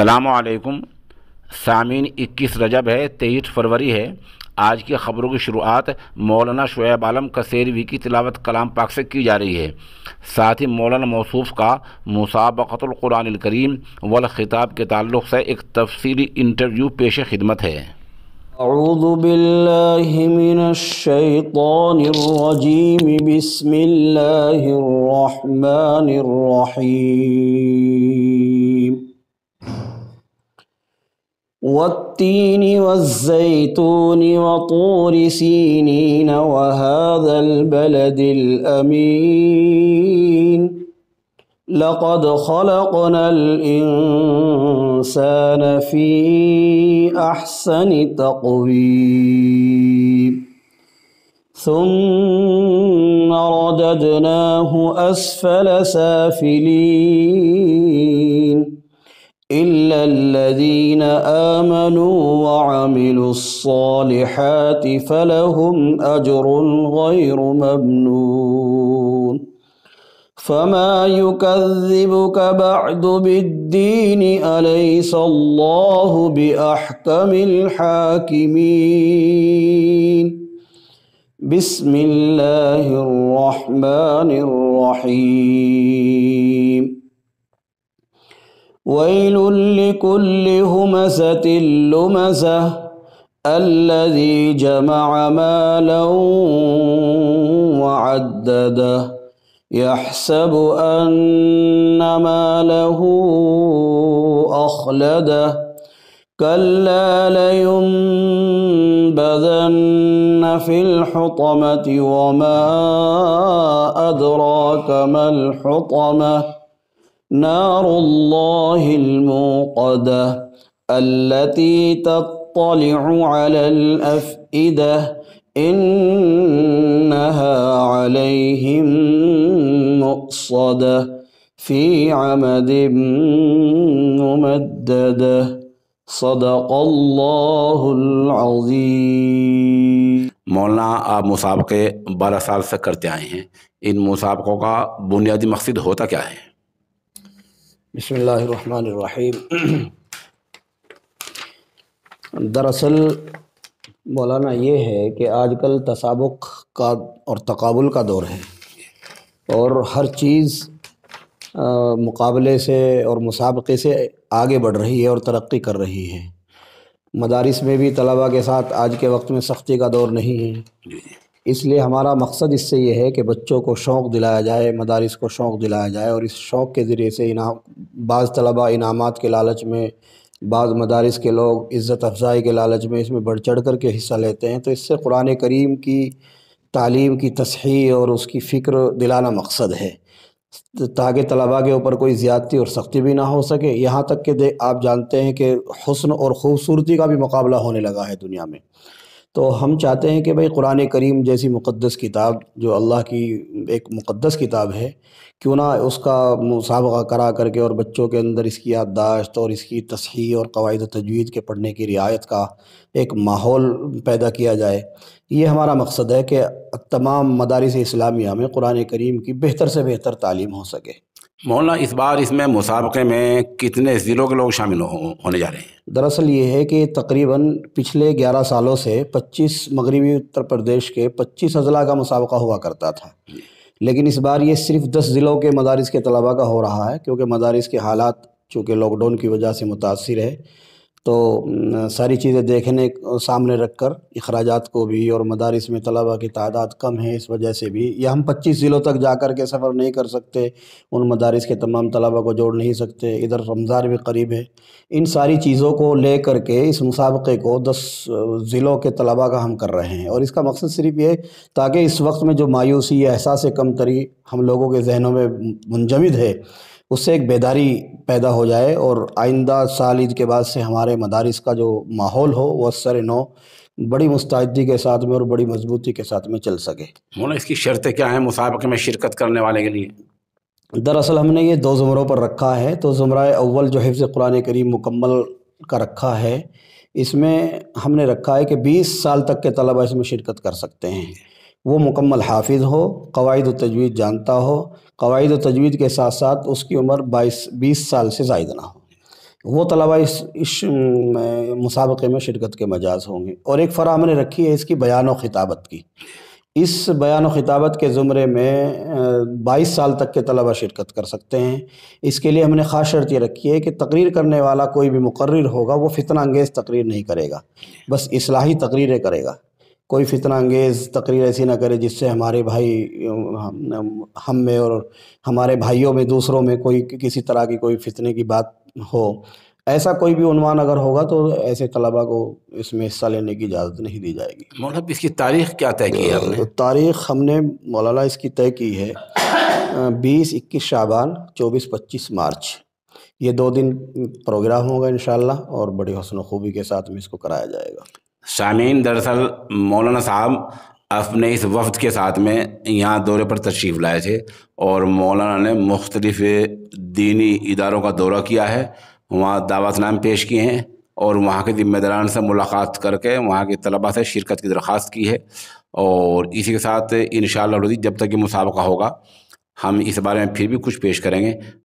السلام علیکم سامعین اکیس رجب ہے تیئیس فروری ہے آج کی خبروں کی شروعات مولانا شعیب عالم کسیروی کی تلاوت کلام پاک سے کی جا رہی ہے ساتھ ہی مولانا موصوف کا مسابقت القرآن الکریم والخطاب کے تعلق سے ایک تفصیلی انٹرویو پیش خدمت ہے اعوذ باللہ من الشیطان الرجیم بسم اللہ الرحمن الرحیم والتين والزيتون وطور سينين وهذا البلد الأمين لقد خلقنا الإنسان في أحسن تقويم ثم رددناه أسفل سافلين إلا الذين آمنوا وعملوا الصالحات فلهم أجر غير ممنون فما يكذبك بعد بالدين أليس الله بأحكم الحاكمين بسم الله الرحمن الرحيم ويل لكل همسة لمسة الذي جمع مالا وعدده يحسب أن ماله أخلده كلا لينبذن في الحطمة وما أدراك ما الحطمة نار الله الموقدة التي تطلع على الأفئدة إنها عليهم مؤصدة في عمد ممدده صدق الله العظيم مولانا آپ مسابقے بارہ سال سے کرتے آئے ہیں ان مسابقوں کا بنیادی مقصد ہوتا کیا ہے بسم اللہ الرحمن الرحیم دراصل مولانا یہ ہے کہ آج کل تصابق کا اور تقابل کا دور ہے اور ہر چیز مقابلے سے اور مسابقے سے آگے بڑھ رہی ہے اور ترقی کر رہی ہے مدارس میں بھی طلباء کے ساتھ آج کے وقت میں سختی کا دور نہیں ہے جی، جی۔ اس لیے ہمارا مقصد اس سے یہ ہے کہ بچوں کو شوق دلایا جائے مدارس کو شوق دلایا جائے اور اس شوق کے ذریعے سے انعام بعض طلباء انعامات کے لالچ میں بعض مدارس کے لوگ عزت افزائی کے لالچ میں اس میں بڑھ چڑھ کر کے حصہ لیتے ہیں تو اس سے قرآن کریم کی تعلیم کی تصحیح اور اس کی فکر دلانا مقصد ہے تاکہ طلباء کے اوپر کوئی زیادتی اور سختی بھی نہ ہو سکے یہاں تک کہ آپ جانتے ہیں کہ حسن اور خوبصورتی کا بھی مقابلہ ہونے لگا ہے دنیا میں تو ہم چاہتے ہیں کہ بھئی قرآن کریم جیسی مقدس کتاب جو اللہ کی ایک مقدس کتاب ہے کیوں نہ اس کا مسابقہ کرا کر کے اور بچوں کے اندر اس کی یادداشت اور اس کی تصحیح اور قواعد و تجوید کے پڑھنے کی رعایت کا ایک ماحول پیدا کیا جائے یہ ہمارا مقصد ہے کہ تمام مدارس اسلامیہ میں قرآن کریم کی بہتر سے بہتر تعلیم ہو سکے مولانا اس بار اس میں مسابقے میں کتنے ضلعوں کے لوگ شامل ہونے جا رہے ہیں دراصل یہ ہے کہ تقریباً پچھلے گیارہ سالوں سے پچیس مغربی اتر پردیش کے پچیس اضلاع کا مسابقہ ہوا کرتا تھا لیکن اس بار یہ صرف دس ضلعوں کے مدارس کے طلباء کا ہو رہا ہے کیونکہ مدارس کے حالات چونکہ لاک ڈاؤن کی وجہ سے متاثر ہے تو ساری چیزیں دیکھنے سامنے رکھ کر اخراجات کو بھی اور مدارس میں طلبہ کی تعداد کم ہے اس وجہ سے بھی یا ہم پچیس ضلعوں تک جا کر کے سفر نہیں کر سکتے ان مدارس کے تمام طلبہ کو جوڑ نہیں سکتے ادھر رمضان بھی قریب ہے ان ساری چیزوں کو لے کر کے اس مسابقے کو دس ضلعوں کے طلبہ کا ہم کر رہے ہیں اور اس کا مقصد صرف یہ تاکہ اس وقت میں جو مایوسی احساس کم تری ہم لوگوں کے ذہنوں میں منجمد ہے اس سے ایک بیداری پیدا ہو جائے اور آئندہ سال عید کے بعد سے ہمارے مدارس کا جو ماحول ہو وہ سر نو بڑی مستعدی کے ساتھ میں اور بڑی مضبوطی کے ساتھ میں چل سکے مولا اس کی شرطیں کیا ہیں مسابقے میں شرکت کرنے والے کے لیے دراصل ہم نے یہ دو زمروں پر رکھا ہے تو زمرہ اول جو حفظ قرآن کریم مکمل کا رکھا ہے اس میں ہم نے رکھا ہے کہ بیس سال تک کے طلبہ اس میں شرکت کر سکتے ہیں وہ مکمل حافظ ہو قواعد و تجوید جانتا ہو قواعد و تجوید کے ساتھ ساتھ اس کی عمر بائیس بیس سال سے زائد نہ ہو وہ طلبہ اس اس مسابقے میں شرکت کے مجاز ہوں گے اور ایک فرا ہم نے رکھی ہے اس کی بیان و خطابت کی اس بیان و خطابت کے زمرے میں بائیس سال تک کے طلبہ شرکت کر سکتے ہیں اس کے لیے ہم نے خاص شرط یہ رکھی ہے کہ تقریر کرنے والا کوئی بھی مقرر ہوگا وہ فتنہ انگیز تقریر نہیں کرے گا بس اصلاحی تقریریں کرے گا کوئی فتنہ انگیز تقریر ایسی نہ کرے جس سے ہمارے بھائی ہم میں اور ہمارے بھائیوں میں دوسروں میں کوئی کسی طرح کی کوئی فتنے کی بات ہو ایسا کوئی بھی عنوان اگر ہوگا تو ایسے طلبہ کو اس میں حصہ لینے کی اجازت نہیں دی جائے گی مولانا اس کی تاریخ کیا طے کی ہے تاریخ ہم نے مولانا اس کی طے کی ہے بیس اکیس شابان چوبیس پچیس مارچ یہ دو دن پروگرام ہوگا انشاءاللہ اور بڑی حسن و خوبی کے ساتھ میں اس کو کرایا جائے گا شامین دراصل مولانا صاحب اپنے اس وفد کے ساتھ میں یہاں دورے پر تشریف لائے تھے اور مولانا نے مختلف دینی اداروں کا دورہ کیا ہے وہاں دعوت نام پیش کیے ہیں اور وہاں کے ذمہ داران سے ملاقات کر کے وہاں کے طلباء سے شرکت کی درخواست کی ہے اور اسی کے ساتھ ان شاء اللہ جب تک یہ مسابقہ ہوگا ہم اس بارے میں پھر بھی کچھ پیش کریں گے